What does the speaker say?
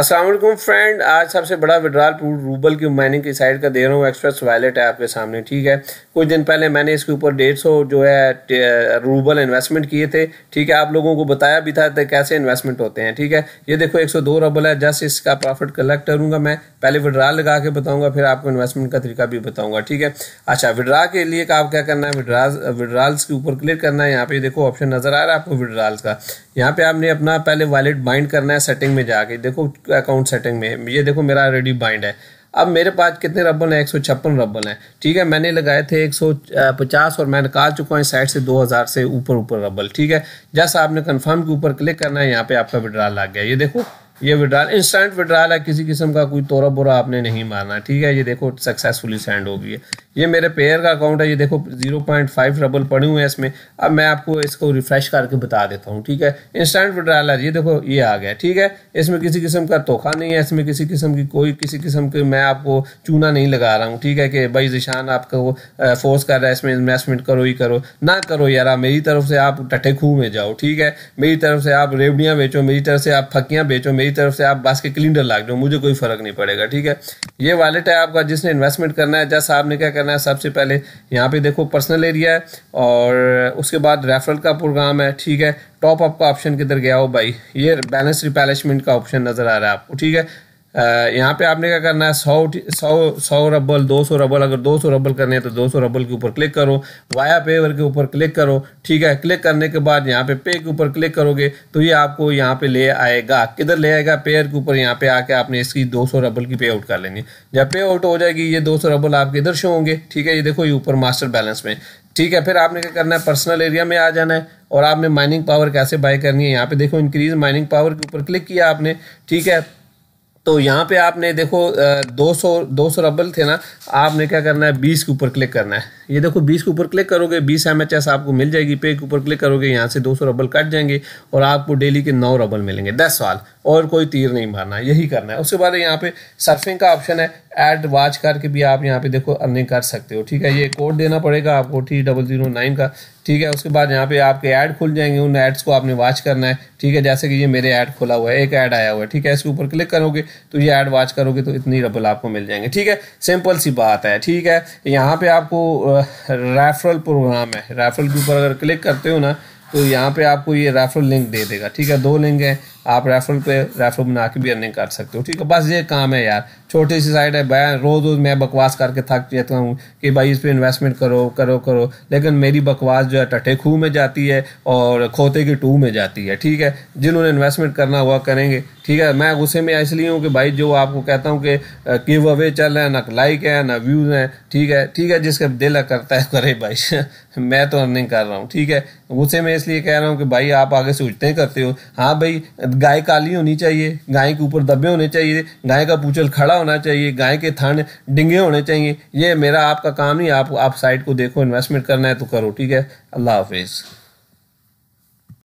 Aslam friend आज सबसे बड़ा विड्राल प्रूट रूबल की माइनिंग की साइड का दे रहा हूँ एक्सप्रेस वैलेट है आपके सामने ठीक है कुछ दिन पहले मैंने इसके ऊपर डेढ़ सौ जो है रूबल इन्वेस्टमेंट किए थे ठीक है आप लोगों को बताया भी था कैसे इन्वेस्टमेंट होते हैं ठीक है ये देखो एक सौ दो रूबल है जस्ट इसका प्रॉफिट कलेक्ट करूंगा मैं पहले विड्राल लगा के बताऊँगा फिर आपको इन्वेस्टमेंट का तरीका भी बताऊँगा ठीक है अच्छा विड्रा के लिए आप क्या करना है विड्राल विड्राल्स के ऊपर क्लिक करना है यहाँ पे देखो ऑप्शन नजर आ रहा है आपको विड्राल्स का यहाँ पे आपने अपना पहले वॉलेट बाइंड करना है सेटिंग में जाके देखो अकाउंट सेटिंग में ये देखो मेरा ऑलरेडी बाइंड है अब मेरे पास कितने रबल हैं एक सौ छप्पन रबल हैं ठीक है मैंने लगाए थे एक सौ पचास और मैं निकाल चुका हूँ साइड से दो हज़ार से ऊपर ऊपर रबल ठीक है जैसा आपने कन्फर्म के ऊपर क्लिक करना है यहाँ पे आपका विड्राल आ गया ये देखो ये विड्राल इंस्टेंट विड्राल है किसी किस्म का कोई तोरा बोरा आपने नहीं मारना ठीक है ये देखो सक्सेसफुली सेंड हो गई है ये मेरे पेयर का अकाउंट है ये देखो जीरो पॉइंट फाइव रबल पड़े हुए हैं इसमें अब मैं आपको इसको रिफ्रेश करके बता देता हूँ ठीक है इंस्टेंट है ये देखो ये आ गया ठीक है इसमें किसी किस्म का तोखा नहीं है इसमें किसी किस्म की कोई किसी किस्म की मैं आपको चूना नहीं लगा रहा हूँ ठीक है कि भाई जिशान आपको फोर्स कर रहा है इसमें इन्वेस्टमेंट करो ही करो ना करो यार मेरी तरफ से आप टटे खूह में जाओ ठीक है मेरी तरफ से आप रेवड़ियाँ बेचो मेरी तरफ से आप फकियाँ बेचो मेरी तरफ से आप बस के कैलेंडर लाग जाओ मुझे कोई फर्क नहीं पड़ेगा ठीक है ये वॉलेट है आपका जिसने इन्वेस्टमेंट करना है जैसा आपने क्या करना है सबसे पहले यहाँ पे देखो पर्सनल एरिया है और उसके बाद रेफरल का प्रोग्राम है ठीक है टॉप अप का ऑप्शन किधर गया हो भाई ये बैलेंस रिपेलिशमेंट का ऑप्शन नज़र आ रहा है आपको ठीक है यहाँ पे आपने क्या करना है सौ सौ सौ रबल दो सौ रबल अगर दो सौ रबल करने हैं तो दो सौ रबल के ऊपर क्लिक करो वाया पेवर के ऊपर क्लिक करो ठीक है क्लिक करने के बाद यहाँ पे पे के ऊपर क्लिक करोगे तो ये आपको यहाँ पे ले आएगा किधर ले आएगा पेयर के ऊपर यहाँ पे आके आपने इसकी दो सौ रबल की पे आउट कर लेनी जब पे आउट हो जाएगी ये दो सौ रबल आपके इधर शो होंगे ठीक है ये देखो ये ऊपर मास्टर बैलेंस में ठीक है फिर आपने क्या करना है पर्सनल एरिया में आ जाना है और आपने माइनिंग पावर कैसे बाय करनी है यहाँ पे देखो इंक्रीज माइनिंग पावर के ऊपर क्लिक किया आपने ठीक है तो यहाँ पे आपने देखो 200 200 रबल थे ना आपने क्या करना है 20 के ऊपर क्लिक करना है ये देखो 20 के ऊपर क्लिक करोगे 20 एम आपको मिल जाएगी पे के ऊपर क्लिक करोगे यहाँ से 200 रबल कट जाएंगे और आपको डेली के 9 रबल मिलेंगे 10 साल और कोई तीर नहीं मारना यही करना है उसके बाद यहाँ पे सर्फिंग का ऑप्शन है एड वॉच करके भी आप यहाँ पे देखो अर्निंग कर सकते हो ठीक है ये कोड देना पड़ेगा आपको टी डबल जीरो नाइन का ठीक है उसके बाद यहाँ पे आपके ऐड खुल जाएंगे उन एड्स को आपने वॉच करना है ठीक है जैसे कि ये मेरे ऐड खुला हुआ है एक ऐड आया हुआ है ठीक है इसके ऊपर क्लिक करोगे तो ये ऐड वॉच करोगे तो इतनी डबल आपको मिल जाएंगे ठीक है सिंपल सी बात है ठीक है यहाँ पे आपको रेफरल प्रोग्राम है रेफरल के ऊपर अगर क्लिक करते हो ना तो यहाँ पे आपको ये रेफरल लिंक दे देगा ठीक है दो लिंक है आप रेफरल पे रेफरल बना के भी अर्निंग कर सकते हो ठीक है बस ये काम है यार छोटी सी साइड है बयान रोज़ रोज़ मैं बकवास करके थक जाता हूँ कि भाई इस पर इन्वेस्टमेंट करो करो करो लेकिन मेरी बकवास जो है टटे खूह में जाती है और खोते की टू में जाती है ठीक है जिन्होंने इन्वेस्टमेंट करना हुआ करेंगे ठीक है मैं गुस्से में इसलिए हूँ कि भाई जो आपको कहता हूँ कि गिव अवे चल रहे हैं ना लाइक है ना व्यूज़ हैं ठीक है ठीक है जिसका दिल करता है करे भाई मैं तो अर्निंग कर रहा हूँ ठीक है गुस्से में इसलिए कह रहा हूँ कि भाई आप आगे सोचते करते हो हाँ भाई गाय काली होनी चाहिए गाय के ऊपर दबे होने चाहिए गाय का पूछल खड़ा होना चाहिए गाय के थान डिंगे होने चाहिए ये मेरा आपका काम नहीं आप आप साइट को देखो इन्वेस्टमेंट करना है तो करो ठीक है अल्लाह हाफिज़